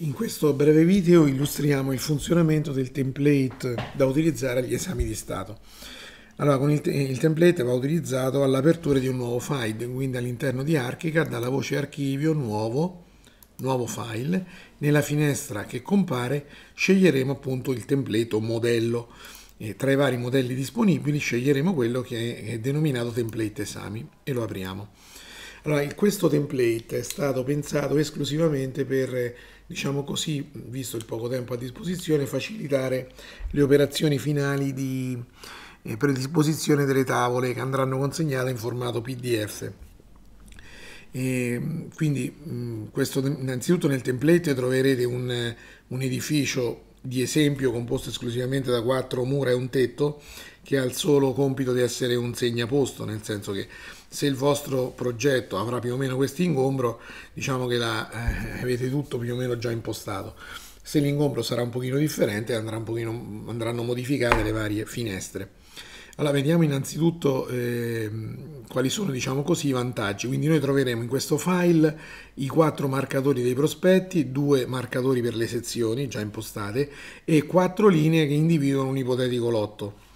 In questo breve video illustriamo il funzionamento del template da utilizzare agli esami di Stato. Allora, con il, te il template va utilizzato all'apertura di un nuovo file, quindi all'interno di ArchiCAD, dalla voce archivio, nuovo, nuovo file, nella finestra che compare sceglieremo appunto il template o modello. E tra i vari modelli disponibili sceglieremo quello che è denominato template esami e lo apriamo. Allora, questo template è stato pensato esclusivamente per diciamo così, visto il poco tempo a disposizione, facilitare le operazioni finali di eh, predisposizione delle tavole che andranno consegnate in formato PDF. E quindi mm, questo, innanzitutto nel template troverete un, un edificio di esempio composto esclusivamente da quattro mura e un tetto che ha il solo compito di essere un segnaposto, nel senso che se il vostro progetto avrà più o meno questo ingombro, diciamo che la, eh, avete tutto più o meno già impostato. Se l'ingombro sarà un pochino differente andrà un pochino, andranno modificate le varie finestre. Allora, vediamo innanzitutto eh, quali sono diciamo così, i vantaggi. Quindi noi troveremo in questo file i quattro marcatori dei prospetti, due marcatori per le sezioni già impostate e quattro linee che individuano un ipotetico lotto.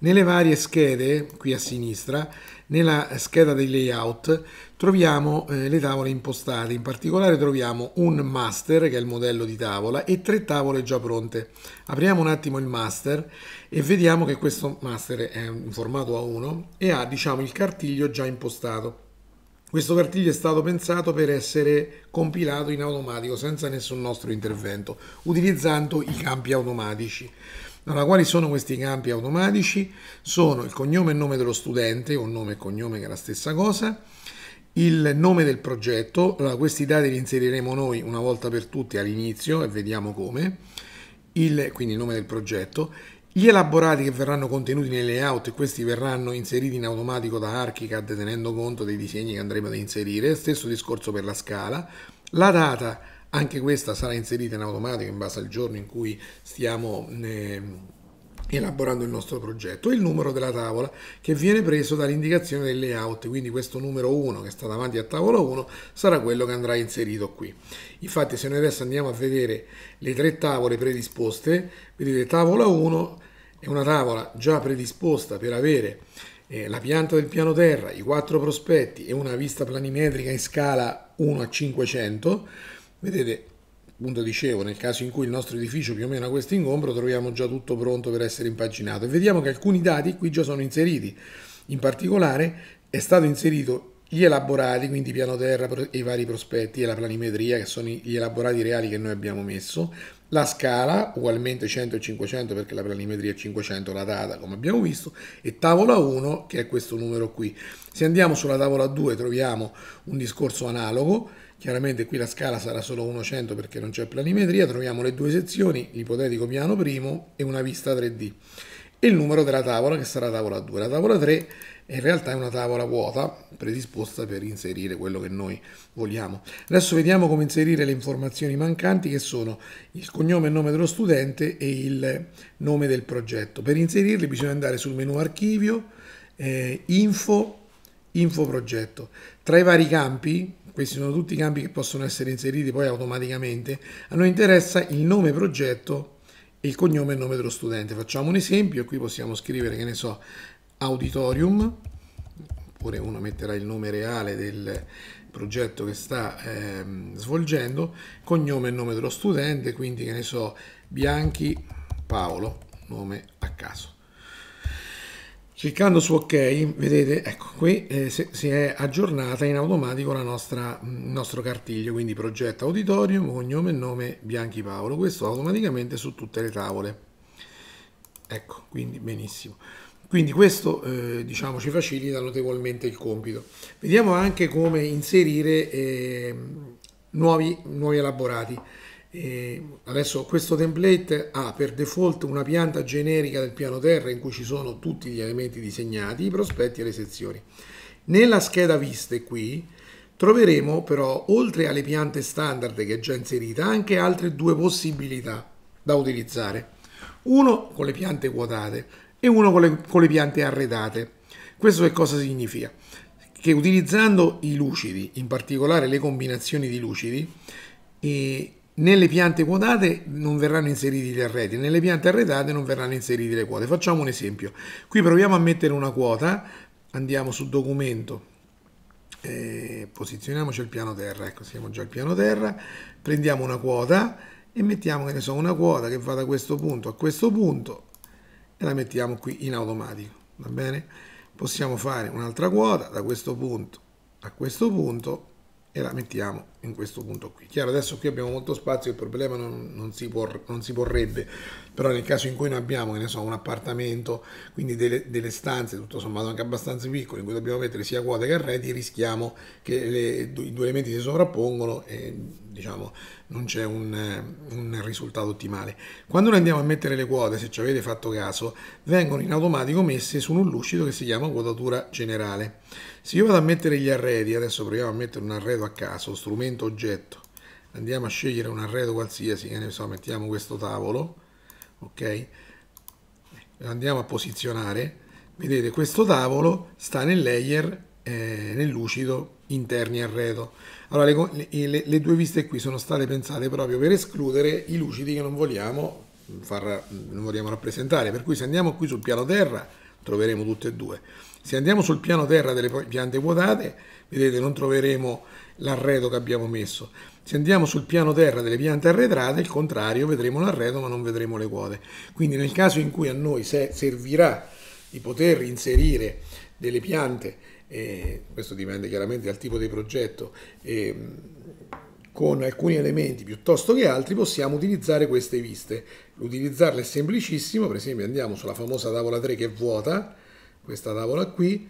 Nelle varie schede, qui a sinistra, nella scheda dei layout troviamo eh, le tavole impostate, in particolare troviamo un master che è il modello di tavola e tre tavole già pronte. Apriamo un attimo il master e vediamo che questo master è in formato A1 e ha diciamo il cartiglio già impostato. Questo cartiglio è stato pensato per essere compilato in automatico senza nessun nostro intervento, utilizzando i campi automatici. Allora, quali sono questi campi automatici? Sono il cognome e nome dello studente, o nome e cognome che è la stessa cosa, il nome del progetto, allora, questi dati li inseriremo noi una volta per tutte all'inizio e vediamo come, il, quindi il nome del progetto, gli elaborati che verranno contenuti nei layout e questi verranno inseriti in automatico da ArchiCAD tenendo conto dei disegni che andremo ad inserire, stesso discorso per la scala, la data anche questa sarà inserita in automatico in base al giorno in cui stiamo eh, elaborando il nostro progetto. il numero della tavola che viene preso dall'indicazione del layout, quindi questo numero 1 che sta davanti a tavola 1 sarà quello che andrà inserito qui. Infatti se noi adesso andiamo a vedere le tre tavole predisposte, vedete tavola 1 è una tavola già predisposta per avere eh, la pianta del piano terra, i quattro prospetti e una vista planimetrica in scala 1 a 500 Vedete, appunto dicevo, nel caso in cui il nostro edificio più o meno ha questo ingombro, troviamo già tutto pronto per essere impaginato. E vediamo che alcuni dati qui già sono inseriti. In particolare è stato inserito gli elaborati, quindi piano terra e i vari prospetti e la planimetria, che sono gli elaborati reali che noi abbiamo messo, la scala, ugualmente 100 e 500 perché la planimetria è 500 la data come abbiamo visto, e tavola 1 che è questo numero qui. Se andiamo sulla tavola 2 troviamo un discorso analogo, chiaramente qui la scala sarà solo 100 perché non c'è planimetria, troviamo le due sezioni, l'ipotetico piano primo e una vista 3D, e il numero della tavola che sarà tavola 2. La tavola 3 in realtà è una tavola vuota predisposta per inserire quello che noi vogliamo. Adesso vediamo come inserire le informazioni mancanti che sono il cognome e nome dello studente e il nome del progetto. Per inserirli bisogna andare sul menu archivio, eh, info, info progetto. Tra i vari campi, questi sono tutti i campi che possono essere inseriti poi automaticamente, a noi interessa il nome progetto il cognome e il nome dello studente. Facciamo un esempio, qui possiamo scrivere, che ne so, Auditorium, oppure uno metterà il nome reale del progetto che sta ehm, svolgendo, cognome e nome dello studente, quindi che ne so, Bianchi Paolo, nome a caso. Cliccando su ok, vedete, ecco, qui eh, si, è aggiornata in automatico la nostra, il nostro cartiglio, quindi progetto auditorium, cognome e nome Bianchi Paolo, questo automaticamente su tutte le tavole. Ecco, quindi benissimo. Quindi questo eh, diciamo, ci facilita notevolmente il compito. Vediamo anche come inserire eh, nuovi, nuovi, elaborati. Eh, adesso questo template ha per default una pianta generica del piano terra in cui ci sono tutti gli elementi disegnati, i prospetti e le sezioni. Nella scheda viste qui troveremo però oltre alle piante standard che è già inserita anche altre due possibilità da utilizzare. Uno con le piante quotate, e uno con le, con le piante arredate. Questo che cosa significa? Che utilizzando i lucidi, in particolare le combinazioni di lucidi, eh, nelle piante quotate non verranno inseriti gli arredi, nelle piante arredate non verranno inserite le quote. Facciamo un esempio. Qui proviamo a mettere una quota, andiamo su documento, eh, posizioniamoci al piano terra, ecco siamo già al piano terra, prendiamo una quota e mettiamo che ne so una quota che va da questo punto a questo punto e la mettiamo qui in automatico va bene possiamo fare un'altra quota da questo punto a questo punto e la mettiamo in questo punto qui. Chiaro, adesso qui abbiamo molto spazio, il problema non, non, si, por, non si, porrebbe, però nel caso in cui noi abbiamo, che ne so, un appartamento, quindi delle, delle stanze, tutto sommato anche abbastanza piccole, in cui dobbiamo mettere sia quote che arredi, rischiamo che le, i due elementi si sovrappongono e diciamo non c'è un, un, risultato ottimale. Quando noi andiamo a mettere le quote, se ci avete fatto caso, vengono in automatico messe su un lucido che si chiama quotatura generale. Se io vado a mettere gli arredi, adesso proviamo a mettere un arredo a caso, strumento oggetto, andiamo a scegliere un arredo qualsiasi, che ne so, mettiamo questo tavolo, ok? Andiamo a posizionare, vedete questo tavolo sta nel layer, eh, nel lucido interni arredo. Allora le, le, le due viste qui sono state pensate proprio per escludere i lucidi che non vogliamo, far, non vogliamo rappresentare, per cui se andiamo qui sul piano terra troveremo tutte e due. Se andiamo sul piano terra delle piante quotate, vedete non troveremo l'arredo che abbiamo messo. Se andiamo sul piano terra delle piante arretrate, il contrario, vedremo l'arredo ma non vedremo le quote. Quindi nel caso in cui a noi servirà di poter inserire delle piante, eh, questo dipende chiaramente dal tipo di progetto, eh, con alcuni elementi piuttosto che altri possiamo utilizzare queste viste. L'utilizzarle è semplicissimo, per esempio andiamo sulla famosa tavola 3 che è vuota, questa tavola qui,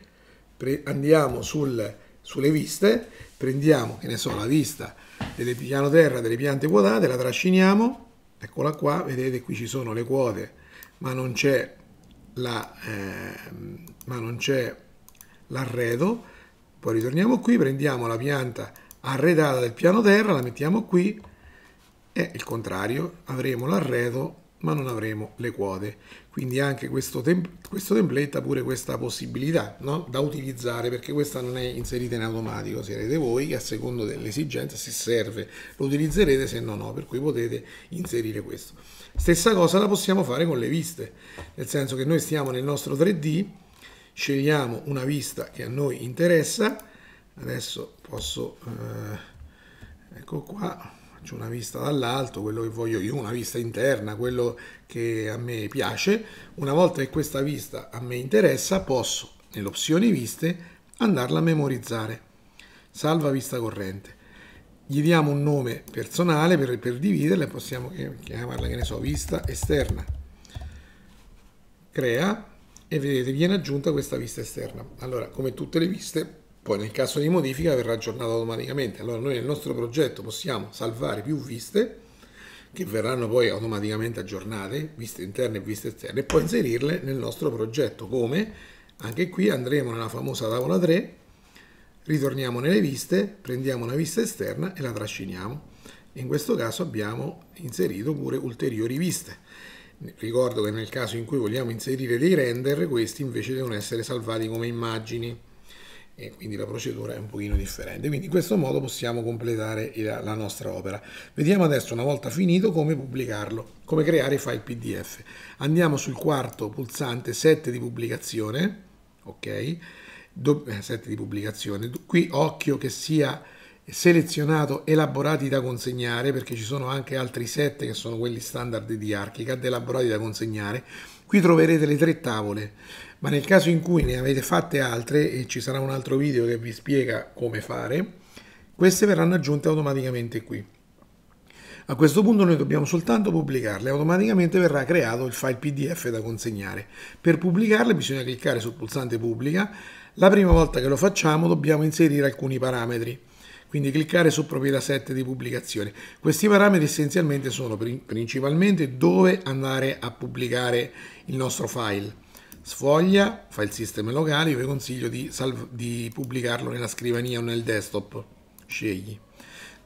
andiamo sul, sulle viste, prendiamo, che ne so, la vista del piano terra delle piante quotate, la trasciniamo, eccola qua, vedete qui ci sono le quote, ma non c'è ehm, l'arredo, la, eh, poi ritorniamo qui, prendiamo la pianta arredata del piano terra, la mettiamo qui e il contrario, avremo l'arredo ma non avremo le quote. Quindi anche questo, temp questo template ha pure questa possibilità no? da utilizzare perché questa non è inserita in automatico, sarete voi che a secondo dell'esigenza se serve lo utilizzerete, se no no, per cui potete inserire questo. Stessa cosa la possiamo fare con le viste, nel senso che noi stiamo nel nostro 3D, scegliamo una vista che a noi interessa, adesso posso eh, ecco qua faccio una vista dall'alto quello che voglio io una vista interna quello che a me piace una volta che questa vista a me interessa posso nelle opzioni viste andarla a memorizzare salva vista corrente gli diamo un nome personale per, per dividerla e possiamo chiamarla che ne so vista esterna crea e vedete viene aggiunta questa vista esterna allora come tutte le viste poi nel caso di modifica verrà aggiornata automaticamente. Allora noi nel nostro progetto possiamo salvare più viste che verranno poi automaticamente aggiornate, viste interne e viste esterne, e poi inserirle nel nostro progetto. Come? Anche qui andremo nella famosa tavola 3, ritorniamo nelle viste, prendiamo una vista esterna e la trasciniamo. In questo caso abbiamo inserito pure ulteriori viste. Ricordo che nel caso in cui vogliamo inserire dei render, questi invece devono essere salvati come immagini e quindi la procedura è un pochino differente. Quindi in questo modo possiamo completare la nostra opera. Vediamo adesso una volta finito come pubblicarlo, come creare i file PDF. Andiamo sul quarto pulsante 7 di pubblicazione, ok? Do, 7 eh, di pubblicazione. Qui occhio che sia selezionato elaborati da consegnare perché ci sono anche altri set che sono quelli standard di ArchiCAD elaborati da consegnare. Qui troverete le tre tavole ma nel caso in cui ne avete fatte altre e ci sarà un altro video che vi spiega come fare, queste verranno aggiunte automaticamente qui. A questo punto noi dobbiamo soltanto pubblicarle, automaticamente verrà creato il file PDF da consegnare. Per pubblicarle bisogna cliccare sul pulsante pubblica, la prima volta che lo facciamo dobbiamo inserire alcuni parametri, quindi cliccare su proprietà 7 di pubblicazione. Questi parametri essenzialmente sono principalmente dove andare a pubblicare il nostro file sfoglia, fa il sistema locale, io vi consiglio di, di pubblicarlo nella scrivania o nel desktop, scegli.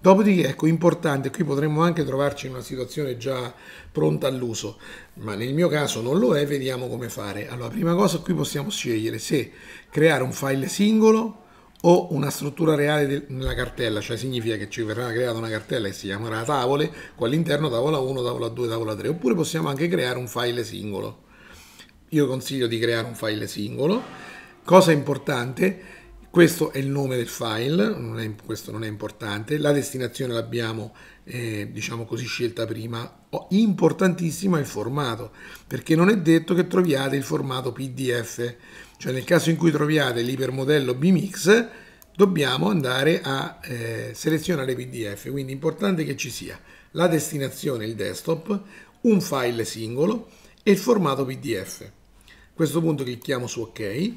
Dopodiché, ecco, importante, qui potremmo anche trovarci in una situazione già pronta all'uso, ma nel mio caso non lo è, vediamo come fare. Allora, prima cosa, qui possiamo scegliere se creare un file singolo o una struttura reale nella cartella, cioè significa che ci verrà creata una cartella che si chiamerà tavole, con all'interno tavola 1, tavola 2, tavola 3, oppure possiamo anche creare un file singolo. Io consiglio di creare un file singolo. Cosa importante, questo è il nome del file, non è, questo non è importante, la destinazione l'abbiamo eh, diciamo così scelta prima, importantissimo è il formato, perché non è detto che troviate il formato PDF, cioè nel caso in cui troviate l'ipermodello BMX dobbiamo andare a eh, selezionare PDF, quindi è importante che ci sia la destinazione, il desktop, un file singolo e il formato PDF. A questo punto clicchiamo su ok,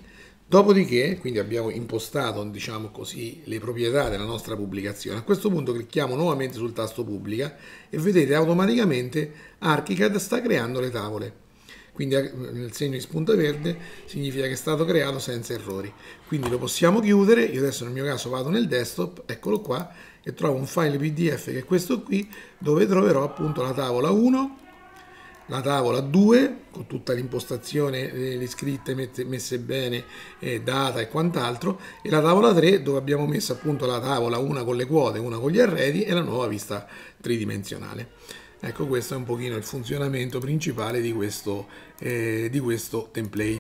dopodiché, quindi abbiamo impostato, diciamo così, le proprietà della nostra pubblicazione. A questo punto clicchiamo nuovamente sul tasto pubblica e vedete automaticamente Archicad sta creando le tavole quindi eh, nel segno di spunta verde significa che è stato creato senza errori quindi lo possiamo chiudere io adesso nel mio caso vado nel desktop eccolo qua e trovo un file pdf che è questo qui dove troverò appunto la tavola 1 la tavola 2 con tutta l'impostazione, eh, le scritte messe bene, eh, data e quant'altro, e la tavola 3 dove abbiamo messo appunto la tavola una con le quote, una con gli arredi e la nuova vista tridimensionale. Ecco questo è un pochino il funzionamento principale di questo, eh, di questo template.